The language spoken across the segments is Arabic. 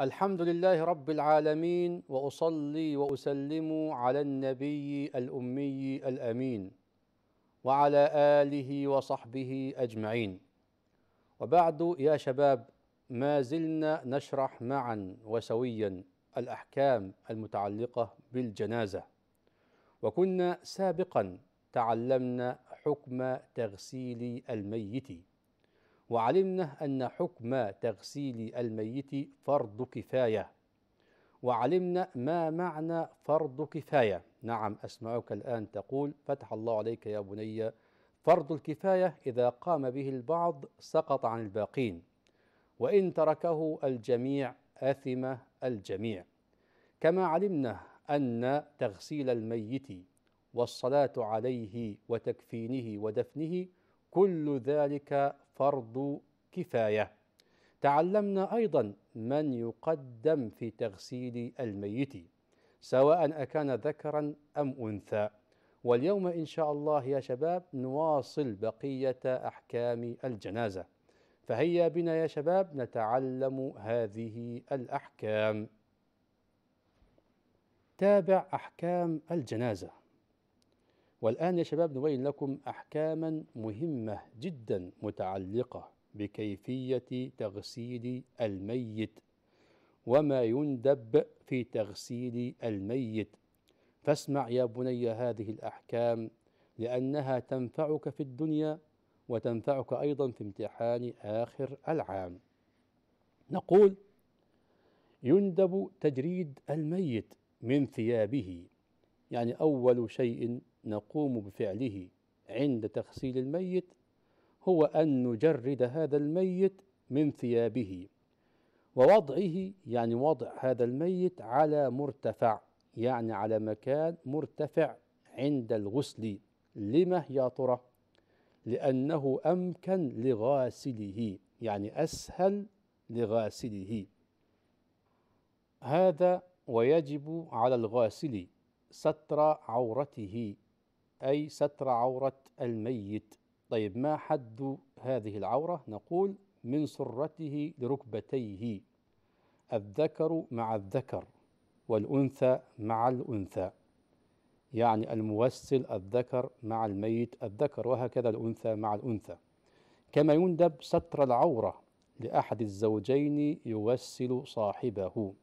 الحمد لله رب العالمين واصلي واسلم على النبي الامي الامين وعلى اله وصحبه اجمعين وبعد يا شباب ما زلنا نشرح معا وسويا الاحكام المتعلقه بالجنازه وكنا سابقا تعلمنا حكم تغسيل الميت وعلمنا أن حكم تغسيل الميت فرض كفاية وعلمنا ما معنى فرض كفاية نعم أسمعك الآن تقول فتح الله عليك يا بني فرض الكفاية إذا قام به البعض سقط عن الباقين وإن تركه الجميع آثم الجميع كما علمنا أن تغسيل الميت والصلاة عليه وتكفينه ودفنه كل ذلك فرض كفاية تعلمنا أيضا من يقدم في تغسيل الميت سواء أكان ذكرا أم أنثى واليوم إن شاء الله يا شباب نواصل بقية أحكام الجنازة فهيا بنا يا شباب نتعلم هذه الأحكام تابع أحكام الجنازة والآن يا شباب نبين لكم أحكاما مهمة جدا متعلقة بكيفية تغسيل الميت وما يندب في تغسيل الميت فاسمع يا بني هذه الأحكام لأنها تنفعك في الدنيا وتنفعك أيضا في امتحان آخر العام نقول يندب تجريد الميت من ثيابه يعني أول شيء نقوم بفعله عند تغسيل الميت هو أن نجرد هذا الميت من ثيابه ووضعه يعني وضع هذا الميت على مرتفع يعني على مكان مرتفع عند الغسل لما يا ترى لأنه أمكن لغاسله يعني أسهل لغاسله هذا ويجب على الغاسل ستر عورته أي ستر عورة الميت طيب ما حد هذه العورة نقول من سرته لركبتيه الذكر مع الذكر والأنثى مع الأنثى يعني الموسل الذكر مع الميت الذكر وهكذا الأنثى مع الأنثى كما يندب ستر العورة لأحد الزوجين يوسل صاحبه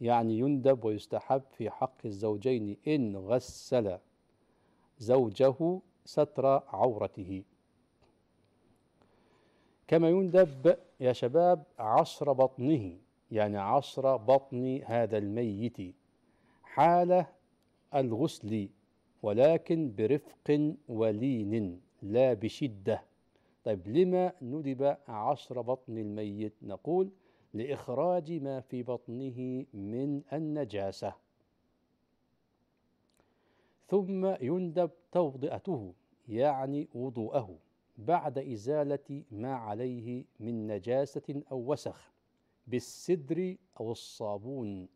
يعني يندب ويستحب في حق الزوجين إن غسل زوجه ستر عورته كما يندب يا شباب عصر بطنه يعني عصر بطن هذا الميت حال الغسل ولكن برفق ولين لا بشدة طيب لما ندب عصر بطن الميت نقول لإخراج ما في بطنه من النجاسة ثم يندب توضئته يعني وضوءه بعد إزالة ما عليه من نجاسة أو وسخ بالسدر أو الصابون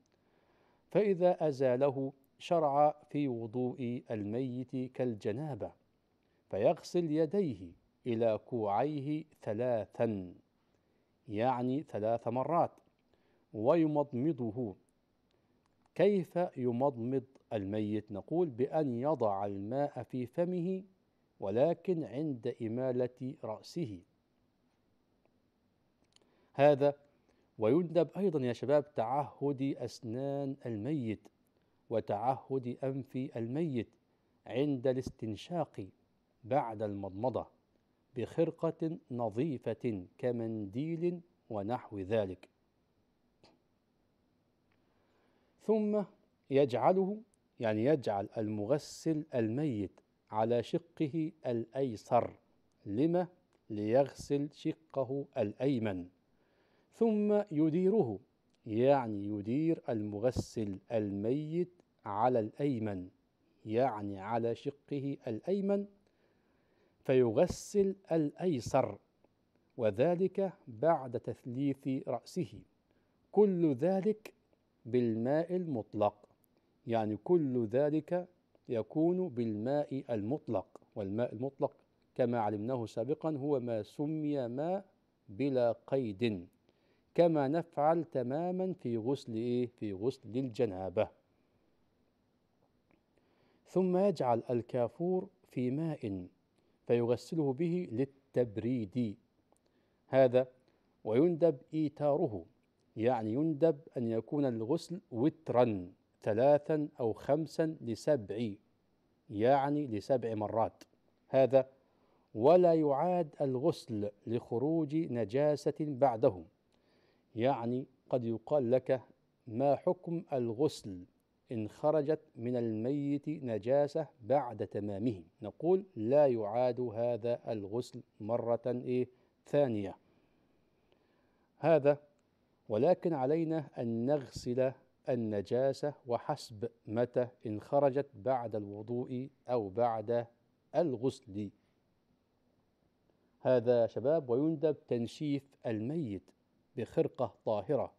فإذا أزاله شرع في وضوء الميت كالجنابة فيغسل يديه إلى كوعيه ثلاثا يعني ثلاث مرات ويمضمضه كيف يمضمض الميت نقول بأن يضع الماء في فمه ولكن عند إمالة رأسه هذا ويندب أيضا يا شباب تعهد أسنان الميت وتعهد أنف الميت عند الاستنشاق بعد المضمضة بخرقة نظيفة كمنديل ونحو ذلك ثم يجعله يعني يجعل المغسل الميت على شقه الأيسر لما ليغسل شقه الأيمن ثم يديره يعني يدير المغسل الميت على الأيمن يعني على شقه الأيمن فيغسل الأيسر وذلك بعد تثليث رأسه كل ذلك بالماء المطلق يعني كل ذلك يكون بالماء المطلق والماء المطلق كما علمناه سابقا هو ما سمي ماء بلا قيد كما نفعل تماما في غسل إيه؟ في غسل الجنابة ثم يجعل الكافور في ماء فيغسله به للتبريد هذا ويندب إيتاره يعني يندب أن يكون الغسل وترا ثلاثا أو خمسا لسبع يعني لسبع مرات هذا ولا يعاد الغسل لخروج نجاسة بعده يعني قد يقال لك ما حكم الغسل إن خرجت من الميت نجاسة بعد تمامه نقول لا يعاد هذا الغسل مرة إيه ثانية هذا ولكن علينا أن نغسل النجاسة وحسب متى إن خرجت بعد الوضوء أو بعد الغسل هذا شباب ويندب تنشيف الميت بخرقة طاهرة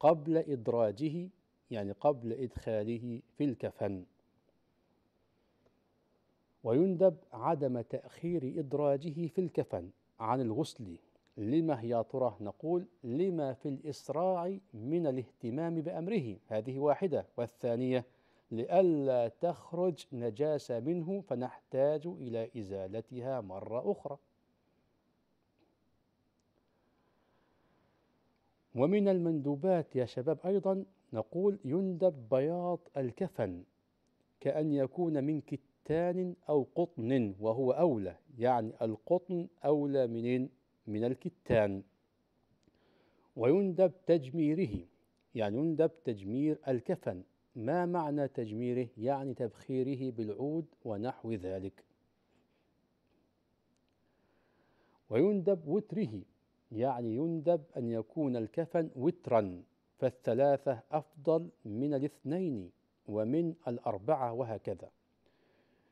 قبل إدراجه يعني قبل إدخاله في الكفن ويندب عدم تأخير إدراجه في الكفن عن الغسل لما يا ترى نقول لما في الإسراع من الاهتمام بأمره هذه واحدة والثانية لئلا تخرج نجاسة منه فنحتاج إلى إزالتها مرة أخرى ومن المندوبات يا شباب أيضا نقول يندب بياض الكفن كأن يكون من كتان أو قطن وهو أولى يعني القطن أولى من من الكتان ويندب تجميره يعني يندب تجمير الكفن ما معنى تجميره يعني تبخيره بالعود ونحو ذلك ويندب وتره يعني يندب أن يكون الكفن وترا فالثلاثة أفضل من الاثنين ومن الأربعة وهكذا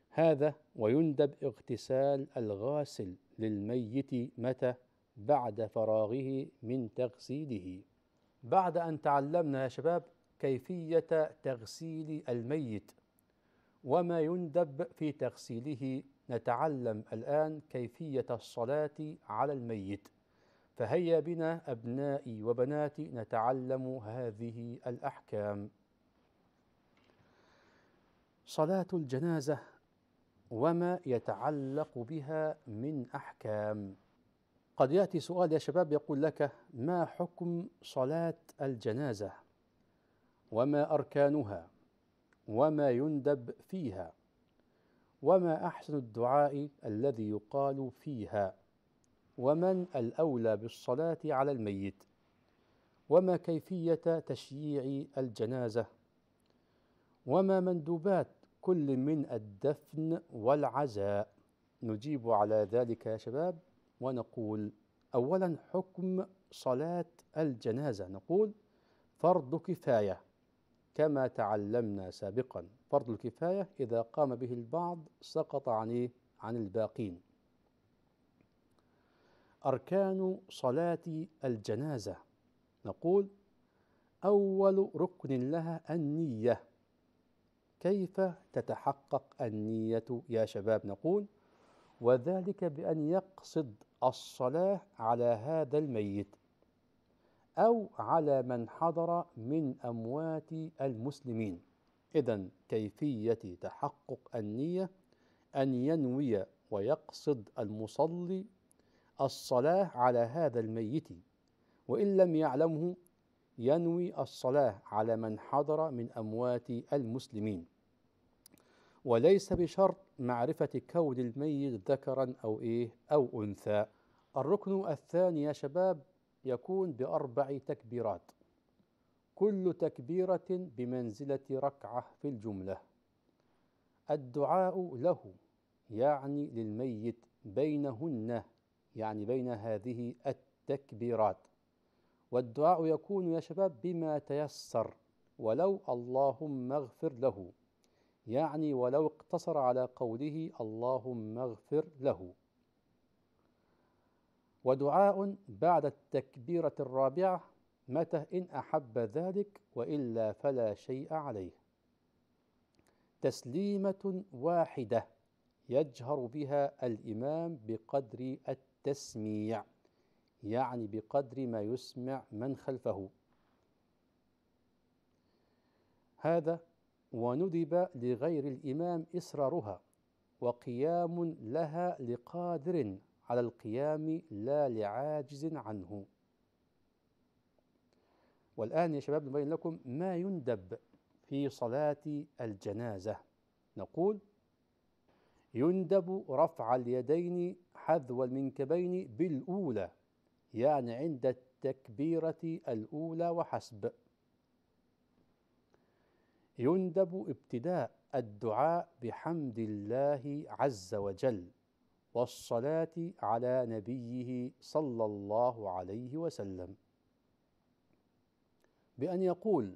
هذا ويندب اغتسال الغاسل للميت متى بعد فراغه من تغسيله بعد ان تعلمنا يا شباب كيفيه تغسيل الميت وما يندب في تغسيله نتعلم الان كيفيه الصلاه على الميت فهيا بنا ابنائي وبناتي نتعلم هذه الاحكام صلاه الجنازه وما يتعلق بها من احكام قد يأتي سؤال يا شباب يقول لك ما حكم صلاة الجنازة وما أركانها وما يندب فيها وما أحسن الدعاء الذي يقال فيها ومن الأولى بالصلاة على الميت وما كيفية تشييع الجنازة وما مندوبات كل من الدفن والعزاء نجيب على ذلك يا شباب ونقول أولا حكم صلاة الجنازة نقول فرض كفاية كما تعلمنا سابقا فرض الكفاية إذا قام به البعض سقط عن إيه؟ عن الباقين أركان صلاة الجنازة نقول أول ركن لها النية كيف تتحقق النية يا شباب نقول وذلك بأن يقصد الصلاة على هذا الميت أو على من حضر من أموات المسلمين إذا كيفية تحقق النية أن ينوي ويقصد المصلي الصلاة على هذا الميت وإن لم يعلمه ينوي الصلاة على من حضر من أموات المسلمين وليس بشرط معرفة كون الميت ذكرا أو إيه أو أنثى الركن الثاني يا شباب يكون بأربع تكبيرات كل تكبيرة بمنزلة ركعة في الجملة الدعاء له يعني للميت بينهن يعني بين هذه التكبيرات والدعاء يكون يا شباب بما تيسر ولو اللهم اغفر له يعني ولو اقتصر على قوله اللهم اغفر له ودعاء بعد التكبيرة الرابعة متى إن أحب ذلك وإلا فلا شيء عليه تسليمة واحدة يجهر بها الإمام بقدر التسميع يعني بقدر ما يسمع من خلفه هذا وندب لغير الإمام إصرارها وقيام لها لقادر على القيام لا لعاجز عنه والآن يا شباب نبين لكم ما يندب في صلاة الجنازة نقول يندب رفع اليدين حذو المنكبين بالأولى يعني عند التكبيرة الأولى وحسب يندب ابتداء الدعاء بحمد الله عز وجل والصلاه على نبيه صلى الله عليه وسلم بان يقول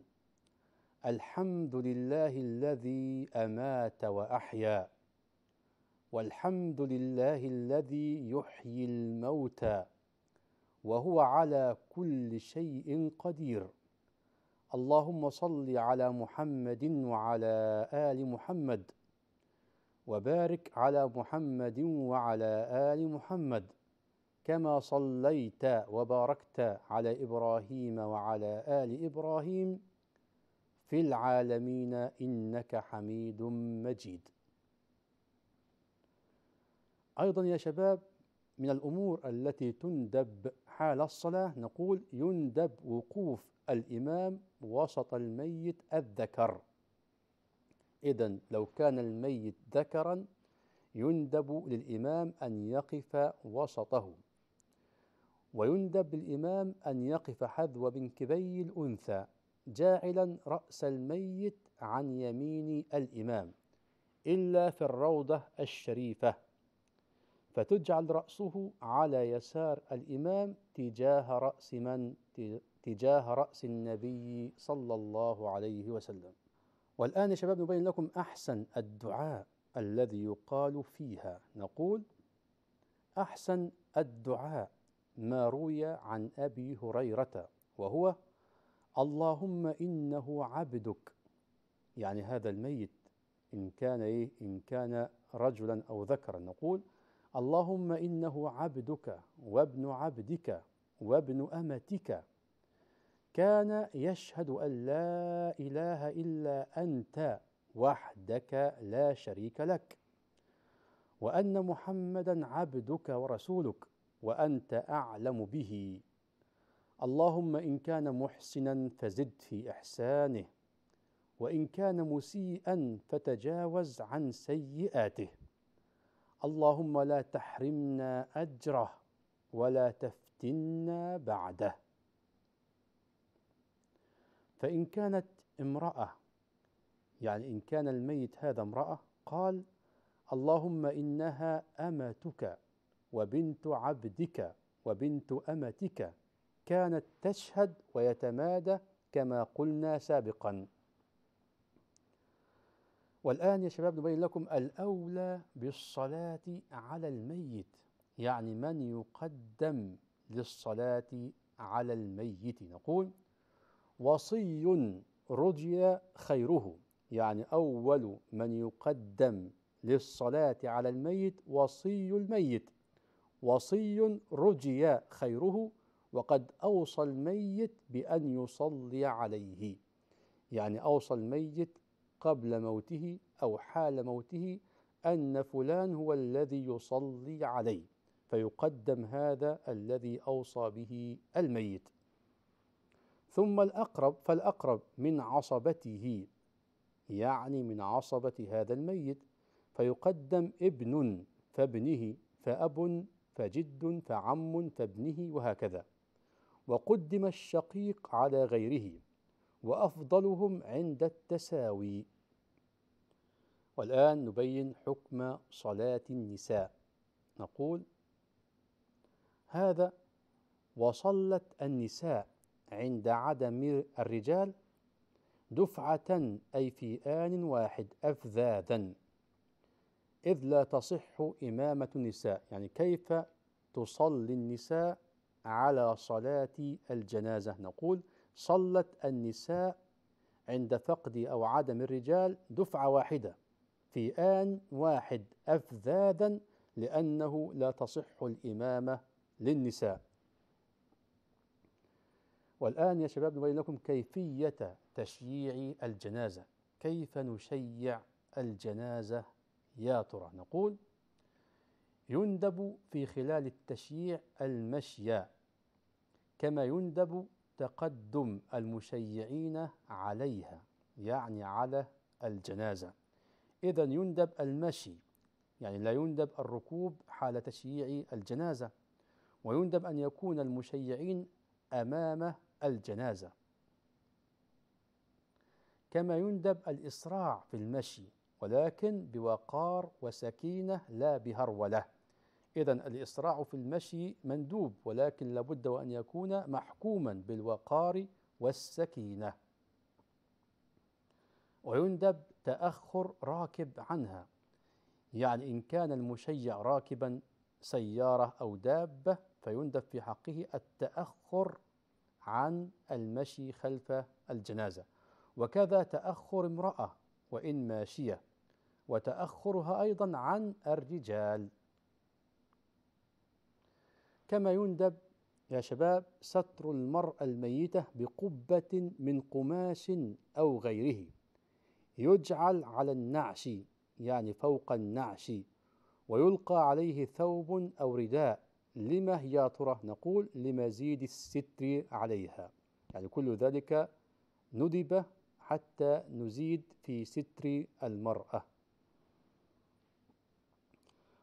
الحمد لله الذي امات واحيا والحمد لله الذي يحيي الموتى وهو على كل شيء قدير اللهم صل على محمد وعلى آل محمد وبارك على محمد وعلى آل محمد كما صليت وباركت على إبراهيم وعلى آل إبراهيم في العالمين إنك حميد مجيد أيضا يا شباب من الأمور التي تندب حال الصلاة نقول يندب وقوف الإمام وسط الميت الذكر إذا لو كان الميت ذكرا يندب للإمام أن يقف وسطه ويندب للإمام أن يقف حذو بنكبي الأنثى جاعلا رأس الميت عن يمين الإمام إلا في الروضة الشريفة فتجعل رأسه على يسار الإمام تجاه رأس من تجاه رأس النبي صلى الله عليه وسلم والآن يا شباب نبين لكم أحسن الدعاء الذي يقال فيها نقول أحسن الدعاء ما روي عن أبي هريرة وهو اللهم إنه عبدك يعني هذا الميت إن كان إيه إن كان رجلا أو ذكرا نقول اللهم إنه عبدك وابن عبدك وابن أمتك كان يشهد أن لا إله إلا أنت وحدك لا شريك لك وأن محمدا عبدك ورسولك وأنت أعلم به اللهم إن كان محسنا فزد في إحسانه وإن كان مسيئا فتجاوز عن سيئاته اللهم لا تحرمنا أجره ولا تفتنا بعده فإن كانت امرأة يعني إن كان الميت هذا امرأة قال اللهم إنها أمتك وبنت عبدك وبنت أمتك كانت تشهد ويتمادى كما قلنا سابقا والآن يا شباب نبين لكم الأولى بالصلاة على الميت يعني من يقدم للصلاة على الميت نقول وصي رجي خيره يعني أول من يقدم للصلاة على الميت وصي الميت وصي رجي خيره وقد أوصى الميت بأن يصلي عليه يعني أوصى الميت قبل موته أو حال موته أن فلان هو الذي يصلي عليه فيقدم هذا الذي أوصى به الميت ثم الأقرب فالأقرب من عصبته يعني من عصبة هذا الميت فيقدم ابن فابنه فأب فجد فعم فابنه وهكذا وقدم الشقيق على غيره وأفضلهم عند التساوي والآن نبين حكم صلاة النساء نقول هذا وصلت النساء عند عدم الرجال دفعة أي في آن واحد أفذاذا إذ لا تصح إمامة النساء يعني كيف تصلي النساء على صلاة الجنازة نقول صلت النساء عند فقد أو عدم الرجال دفعة واحدة في آن واحد أفذاذا لأنه لا تصح الإمامة للنساء والآن يا شباب نبين لكم كيفية تشييع الجنازة كيف نشيع الجنازة يا ترى نقول يندب في خلال التشييع المشي كما يندب تقدم المشيعين عليها يعني على الجنازة إذا يندب المشي يعني لا يندب الركوب حال تشييع الجنازة ويندب أن يكون المشيعين أمام الجنازة كما يندب الإسراع في المشي ولكن بوقار وسكينة لا بهرولة إذا الإسراع في المشي مندوب ولكن لابد وأن يكون محكوما بالوقار والسكينة ويندب تأخر راكب عنها يعني إن كان المشيع راكبا سيارة أو دابة فيندب في حقه التأخر عن المشي خلف الجنازة وكذا تأخر امرأة وإن ماشية وتأخرها أيضا عن الرجال كما يندب يا شباب ستر المرأة الميتة بقبة من قماش أو غيره يجعل على النعش يعني فوق النعش ويلقى عليه ثوب أو رداء لما هي يا ترى نقول لمزيد الستر عليها يعني كل ذلك ندب حتى نزيد في ستر المرأة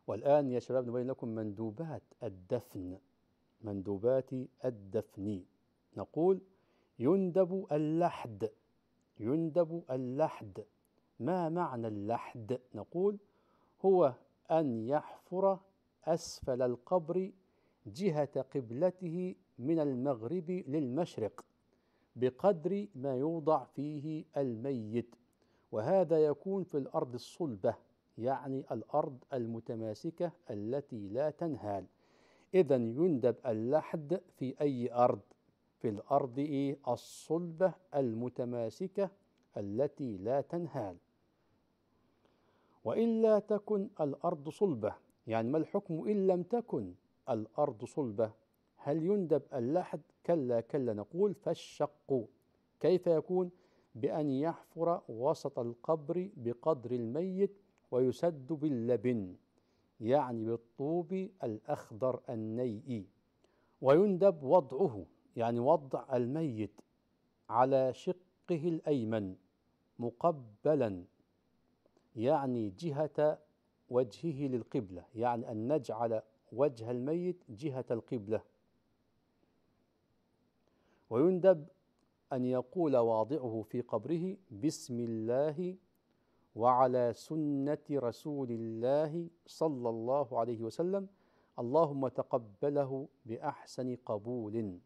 والآن يا شباب نبين لكم مندوبات الدفن مندوبات الدفن نقول يندب اللحد يندب اللحد ما معنى اللحد نقول هو أن يحفر أسفل القبر جهة قبلته من المغرب للمشرق بقدر ما يوضع فيه الميت وهذا يكون في الأرض الصلبة يعني الأرض المتماسكة التي لا تنهال إذا يندب اللحد في أي أرض في الأرض الصلبة المتماسكة التي لا تنهال وإلا تكن الأرض صلبة يعني ما الحكم إن لم تكن الأرض صلبة هل يندب اللحد كلا كلا نقول فالشق كيف يكون بأن يحفر وسط القبر بقدر الميت ويسد باللبن يعني بالطوب الأخضر النيئي ويندب وضعه يعني وضع الميت على شقه الأيمن مقبلا يعني جهة وجهه للقبلة يعني أن نجعل وجه الميت جهة القبلة ويندب أن يقول واضعه في قبره بسم الله وعلى سنة رسول الله صلى الله عليه وسلم اللهم تقبله بأحسن قبول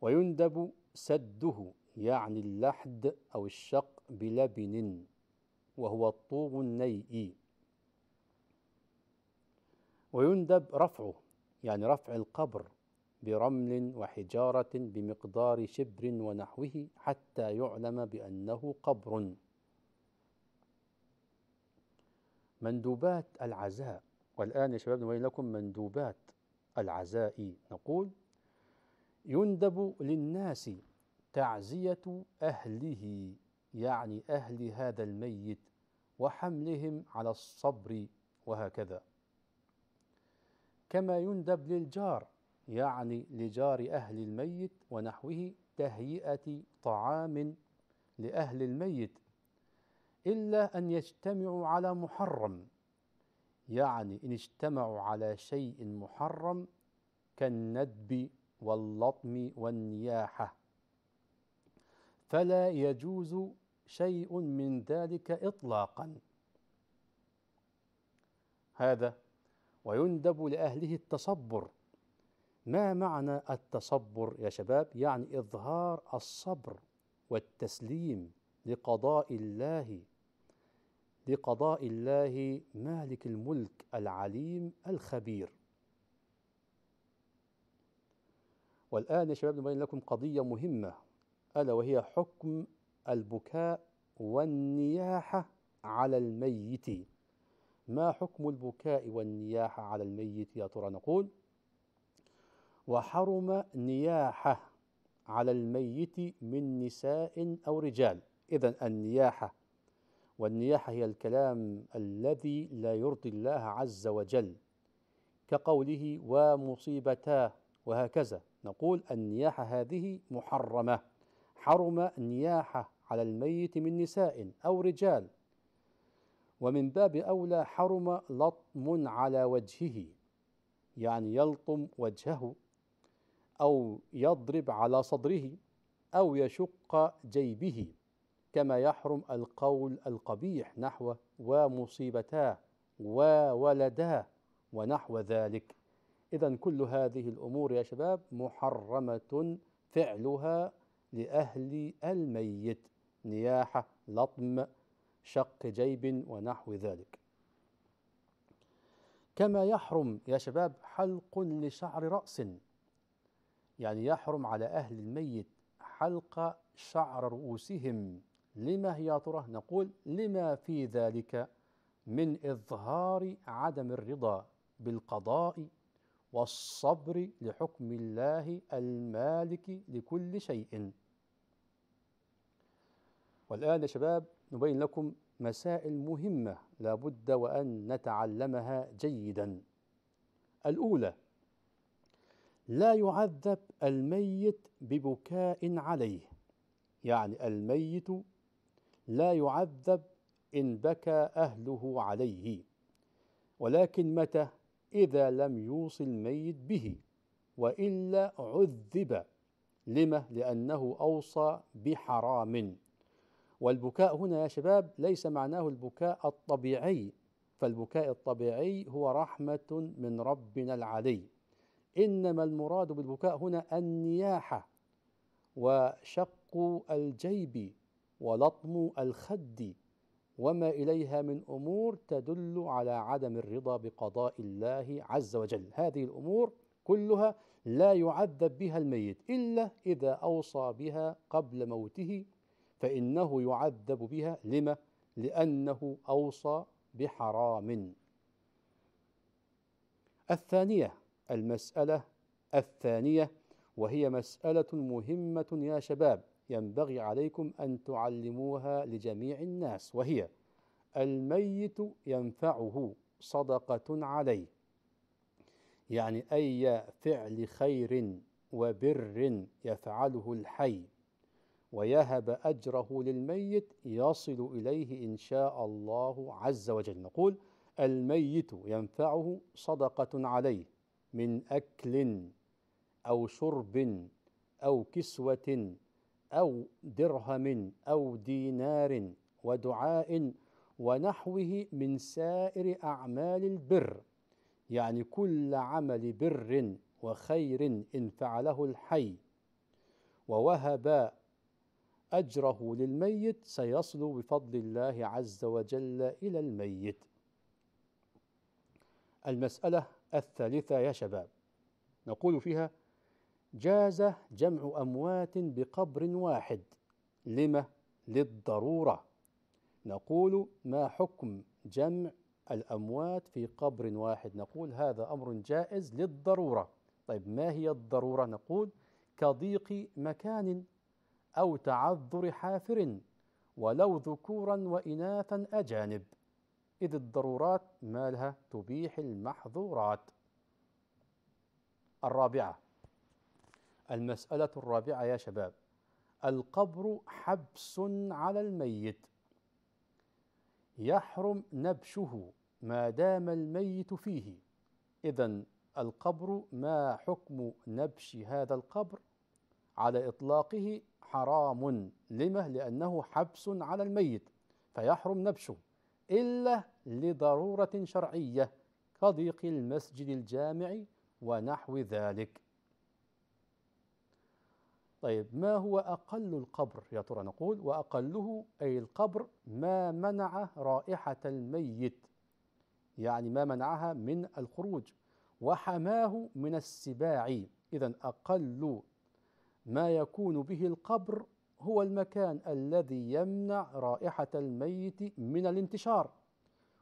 ويندب سده يعني اللحد أو الشق بلبن وهو الطوغ النيئي ويندب رفعه يعني رفع القبر برمل وحجارة بمقدار شبر ونحوه حتى يعلم بأنه قبر. مندوبات العزاء والآن يا شباب نبين لكم مندوبات العزاء نقول يندب للناس تعزية أهله يعني أهل هذا الميت وحملهم على الصبر وهكذا كما يندب للجار يعني لجار أهل الميت ونحوه تهيئة طعام لأهل الميت إلا أن يجتمعوا على محرم يعني إن اجتمعوا على شيء محرم كالندب واللطم والنياحة فلا يجوز شيء من ذلك إطلاقا هذا ويندب لأهله التصبر ما معنى التصبر يا شباب يعني إظهار الصبر والتسليم لقضاء الله لقضاء الله مالك الملك العليم الخبير والآن يا شباب نبين لكم قضية مهمة ألا وهي حكم البكاء والنياحة على الميت ما حكم البكاء والنياحة على الميت يا ترى نقول وحرم نياحة على الميت من نساء أو رجال إذا النياحة والنياحة هي الكلام الذي لا يرضي الله عز وجل كقوله ومصيبتاه وهكذا نقول النياحة هذه محرمة حرم نياحة على الميت من نساء أو رجال ومن باب أولى حرم لطم على وجهه يعني يلطم وجهه أو يضرب على صدره أو يشق جيبه كما يحرم القول القبيح نحو ومصيبتاه وولداه ونحو ذلك إذا كل هذه الأمور يا شباب محرمة فعلها لأهل الميت نياحة لطم شق جيب ونحو ذلك كما يحرم يا شباب حلق لشعر رأس يعني يحرم على أهل الميت حلق شعر رؤوسهم لما هي يا ترى نقول لما في ذلك من إظهار عدم الرضا بالقضاء والصبر لحكم الله المالك لكل شيء والآن يا شباب نبين لكم مسائل مهمة لا بد وأن نتعلمها جيدا الأولى لا يعذب الميت ببكاء عليه يعني الميت لا يعذب إن بكى أهله عليه ولكن متى إذا لم يوصي الميت به وإلا عذب لما لأنه أوصى بحرام والبكاء هنا يا شباب ليس معناه البكاء الطبيعي فالبكاء الطبيعي هو رحمة من ربنا العلي إنما المراد بالبكاء هنا النياحة وشق الجيب ولطم الخد وما إليها من أمور تدل على عدم الرضا بقضاء الله عز وجل هذه الأمور كلها لا يعذب بها الميت إلا إذا أوصى بها قبل موته فإنه يعذب بها لما؟ لأنه أوصى بحرام الثانية المسألة الثانية وهي مسألة مهمة يا شباب ينبغي عليكم أن تعلموها لجميع الناس وهي الميت ينفعه صدقة عليه يعني أي فعل خير وبر يفعله الحي ويهب أجره للميت يصل إليه إن شاء الله عز وجل نقول الميت ينفعه صدقة عليه من أكل أو شرب أو كسوة أو درهم أو دينار ودعاء ونحوه من سائر أعمال البر يعني كل عمل بر وخير إن فعله الحي ووهب أجره للميت سيصل بفضل الله عز وجل إلى الميت. المسألة الثالثة يا شباب نقول فيها جاز جمع أموات بقبر واحد لما؟ للضرورة نقول ما حكم جمع الأموات في قبر واحد نقول هذا أمر جائز للضرورة طيب ما هي الضرورة نقول كضيق مكان أو تعذر حافر ولو ذكورا وإناثا أجانب إذ الضرورات مالها تبيح المحظورات الرابعة المسألة الرابعة يا شباب القبر حبس على الميت يحرم نبشه ما دام الميت فيه إذا القبر ما حكم نبش هذا القبر على إطلاقه حرام لما لأنه حبس على الميت فيحرم نبشه إلا لضرورة شرعية كضيق المسجد الجامع ونحو ذلك طيب ما هو أقل القبر يا ترى نقول وأقله أي القبر ما منع رائحة الميت يعني ما منعها من الخروج وحماه من السباع إذا أقل ما يكون به القبر هو المكان الذي يمنع رائحة الميت من الانتشار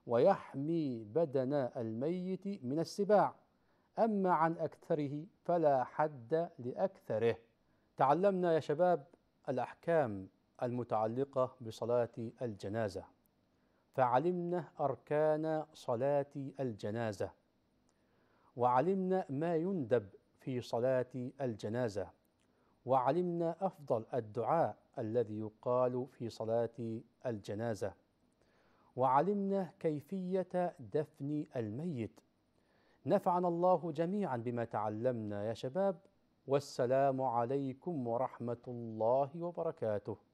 ويحمي بدن الميت من السباع أما عن أكثره فلا حد لأكثره تعلمنا يا شباب الأحكام المتعلقة بصلاة الجنازة فعلمنا أركان صلاة الجنازة وعلمنا ما يندب في صلاة الجنازة وعلمنا أفضل الدعاء الذي يقال في صلاة الجنازة وعلمنا كيفية دفن الميت نفعنا الله جميعا بما تعلمنا يا شباب والسلام عليكم ورحمة الله وبركاته